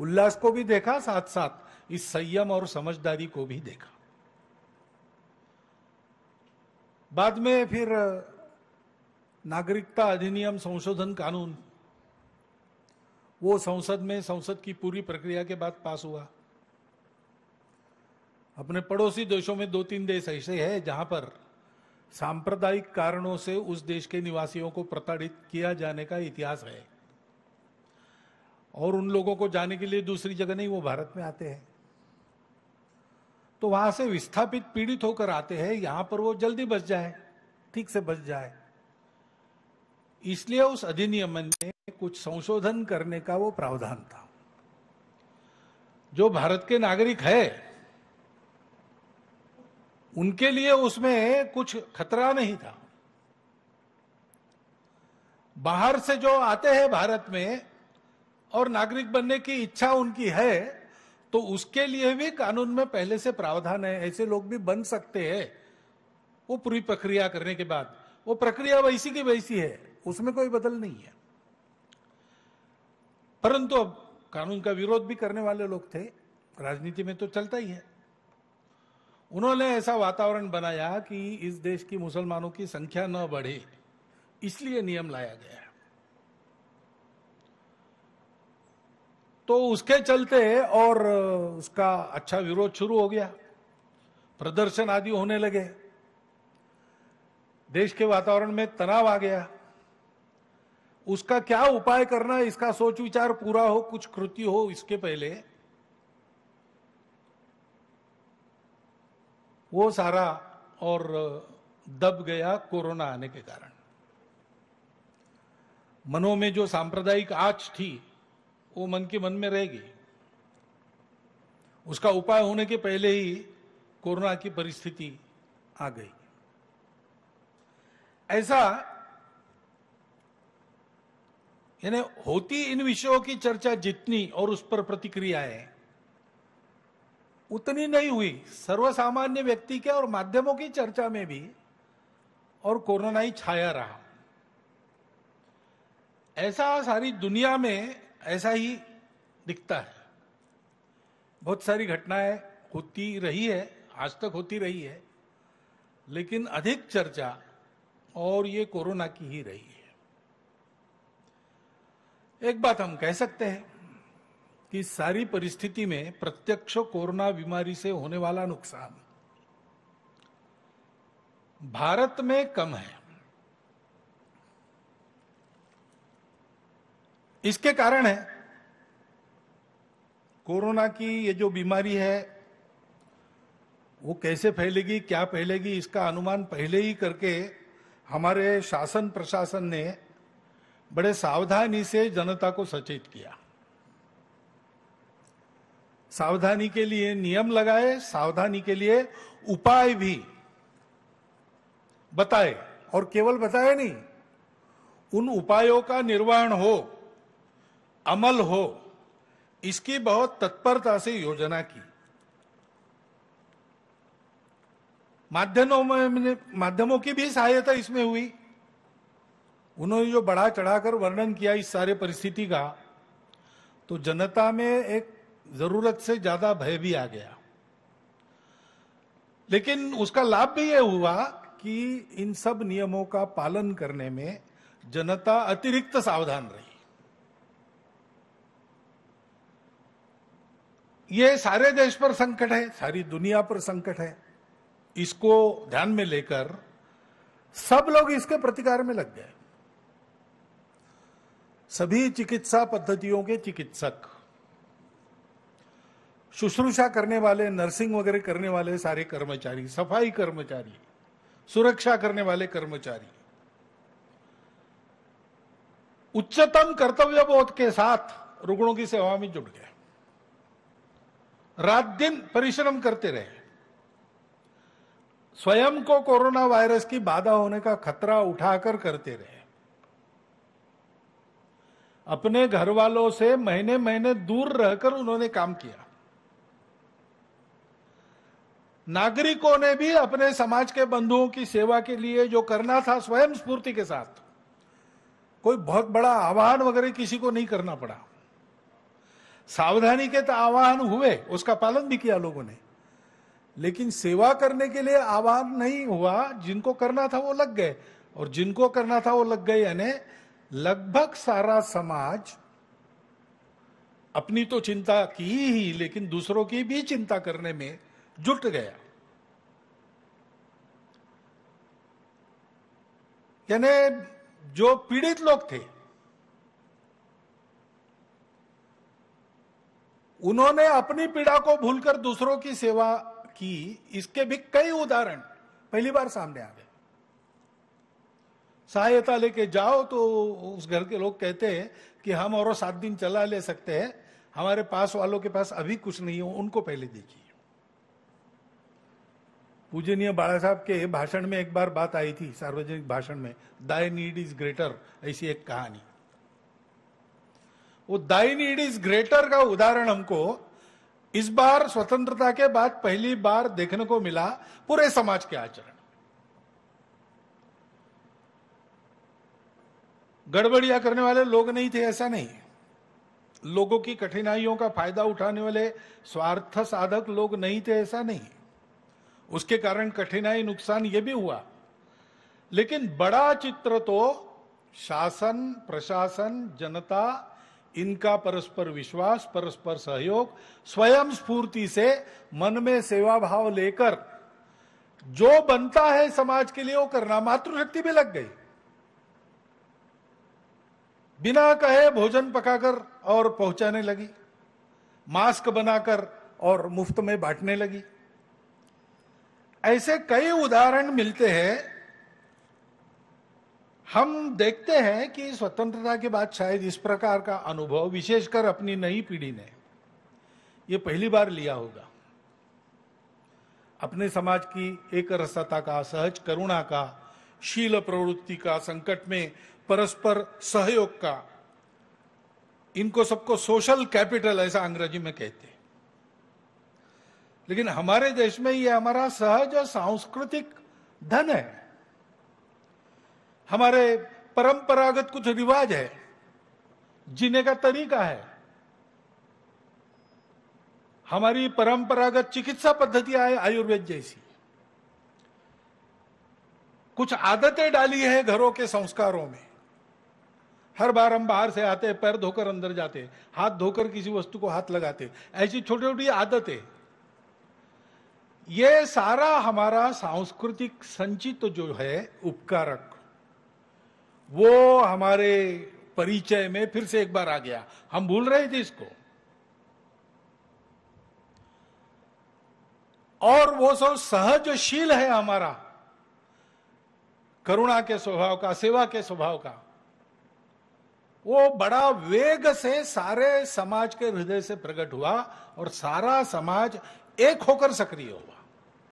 उल्लास को भी देखा साथ साथ इस संयम और समझदारी को भी देखा बाद में फिर नागरिकता अधिनियम संशोधन कानून वो संसद में संसद की पूरी प्रक्रिया के बाद पास हुआ अपने पड़ोसी देशों में दो तीन देश ऐसे हैं जहां पर सांप्रदायिक कारणों से उस देश के निवासियों को प्रताड़ित किया जाने का इतिहास है और उन लोगों को जाने के लिए दूसरी जगह नहीं वो भारत में आते हैं तो वहां से विस्थापित पीड़ित होकर आते हैं यहां पर वो जल्दी बच जाए ठीक से बच जाए इसलिए उस अधिनियम में कुछ संशोधन करने का वो प्रावधान था जो भारत के नागरिक है उनके लिए उसमें कुछ खतरा नहीं था बाहर से जो आते हैं भारत में और नागरिक बनने की इच्छा उनकी है तो उसके लिए भी कानून में पहले से प्रावधान है ऐसे लोग भी बन सकते हैं वो पूरी प्रक्रिया करने के बाद वो प्रक्रिया वैसी की वैसी है उसमें कोई बदल नहीं है परंतु अब कानून का विरोध भी करने वाले लोग थे राजनीति में तो चलता ही है उन्होंने ऐसा वातावरण बनाया कि इस देश की मुसलमानों की संख्या न बढ़े इसलिए नियम लाया गया है तो उसके चलते और उसका अच्छा विरोध शुरू हो गया प्रदर्शन आदि होने लगे देश के वातावरण में तनाव आ गया उसका क्या उपाय करना इसका सोच विचार पूरा हो कुछ कृति हो इसके पहले वो सारा और दब गया कोरोना आने के कारण मनो में जो सांप्रदायिक आच थी वो मन के मन में रहेगी उसका उपाय होने के पहले ही कोरोना की परिस्थिति आ गई ऐसा यानी होती इन विषयों की चर्चा जितनी और उस पर प्रतिक्रिया है उतनी नहीं हुई सर्वसामान्य व्यक्ति के और माध्यमों की चर्चा में भी और कोरोना ही छाया रहा ऐसा सारी दुनिया में ऐसा ही दिखता है बहुत सारी घटनाएं होती रही है आज तक होती रही है लेकिन अधिक चर्चा और ये कोरोना की ही रही है एक बात हम कह सकते हैं कि सारी परिस्थिति में प्रत्यक्ष कोरोना बीमारी से होने वाला नुकसान भारत में कम है इसके कारण है कोरोना की ये जो बीमारी है वो कैसे फैलेगी क्या फैलेगी इसका अनुमान पहले ही करके हमारे शासन प्रशासन ने बड़े सावधानी से जनता को सचेत किया सावधानी के लिए नियम लगाए सावधानी के लिए उपाय भी बताए और केवल बताए नहीं उन उपायों का निर्वाहन हो अमल हो इसकी बहुत तत्परता से योजना की माध्यमों में माध्यमों की भी सहायता इसमें हुई उन्होंने जो बढ़ा चढ़ाकर वर्णन किया इस सारे परिस्थिति का तो जनता में एक जरूरत से ज्यादा भय भी आ गया लेकिन उसका लाभ भी यह हुआ कि इन सब नियमों का पालन करने में जनता अतिरिक्त सावधान रही ये सारे देश पर संकट है सारी दुनिया पर संकट है इसको ध्यान में लेकर सब लोग इसके प्रतिकार में लग गए सभी चिकित्सा पद्धतियों के चिकित्सक शुश्रूषा करने वाले नर्सिंग वगैरह करने वाले सारे कर्मचारी सफाई कर्मचारी सुरक्षा करने वाले कर्मचारी उच्चतम कर्तव्य बोध के साथ रुग्णों की सेवा में जुट गए रात दिन परिश्रम करते रहे स्वयं को कोरोना वायरस की बाधा होने का खतरा उठाकर करते रहे अपने घर वालों से महीने महीने दूर रहकर उन्होंने काम किया नागरिकों ने भी अपने समाज के बंधुओं की सेवा के लिए जो करना था स्वयं स्फूर्ति के साथ कोई बहुत बड़ा आह्वान वगैरह किसी को नहीं करना पड़ा सावधानी के तो आवाहन हुए उसका पालन भी किया लोगों ने लेकिन सेवा करने के लिए आवाहन नहीं हुआ जिनको करना था वो लग गए और जिनको करना था वो लग गए यानी लगभग सारा समाज अपनी तो चिंता की ही लेकिन दूसरों की भी चिंता करने में जुट गया यानी जो पीड़ित लोग थे उन्होंने अपनी पीड़ा को भूलकर दूसरों की सेवा की इसके भी कई उदाहरण पहली बार सामने आ गए सहायता लेके जाओ तो उस घर के लोग कहते हैं कि हम और सात दिन चला ले सकते हैं हमारे पास वालों के पास अभी कुछ नहीं हो उनको पहले देखिए पूजनीय बाला साहब के भाषण में एक बार बात आई थी सार्वजनिक भाषण में दाई नीड इज ग्रेटर ऐसी एक कहानी वो दाई नीड इज ग्रेटर का उदाहरण हमको इस बार स्वतंत्रता के बाद पहली बार देखने को मिला पूरे समाज के आचरण गड़बड़िया करने वाले लोग नहीं थे ऐसा नहीं लोगों की कठिनाइयों का फायदा उठाने वाले स्वार्थ साधक लोग नहीं थे ऐसा नहीं उसके कारण कठिनाई नुकसान यह भी हुआ लेकिन बड़ा चित्र तो शासन प्रशासन जनता इनका परस्पर विश्वास परस्पर सहयोग स्वयं स्फूर्ति से मन में सेवा भाव लेकर जो बनता है समाज के लिए वो करना मातृशक्ति भी लग गई बिना कहे भोजन पकाकर और पहुंचाने लगी मास्क बनाकर और मुफ्त में बांटने लगी ऐसे कई उदाहरण मिलते हैं हम देखते हैं कि स्वतंत्रता के बाद शायद इस प्रकार का अनुभव विशेषकर अपनी नई पीढ़ी ने ये पहली बार लिया होगा अपने समाज की एक रसता का सहज करुणा का शील प्रवृत्ति का संकट में परस्पर सहयोग का इनको सबको सोशल कैपिटल ऐसा अंग्रेजी में कहते हैं लेकिन हमारे देश में ये हमारा सहज और सांस्कृतिक धन है हमारे परंपरागत कुछ रिवाज है जीने का तरीका है हमारी परंपरागत चिकित्सा पद्धतियां है आयुर्वेद जैसी कुछ आदतें डाली है घरों के संस्कारों में हर बार हम बाहर से आते पैर धोकर अंदर जाते हाथ धोकर किसी वस्तु को हाथ लगाते ऐसी छोटी छोटी आदतें ये सारा हमारा सांस्कृतिक संचित तो जो है उपकारक वो हमारे परिचय में फिर से एक बार आ गया हम भूल रहे थे इसको और वो सब सहज शील है हमारा करुणा के स्वभाव का सेवा के स्वभाव का वो बड़ा वेग से सारे समाज के हृदय से प्रकट हुआ और सारा समाज एक होकर सक्रिय हुआ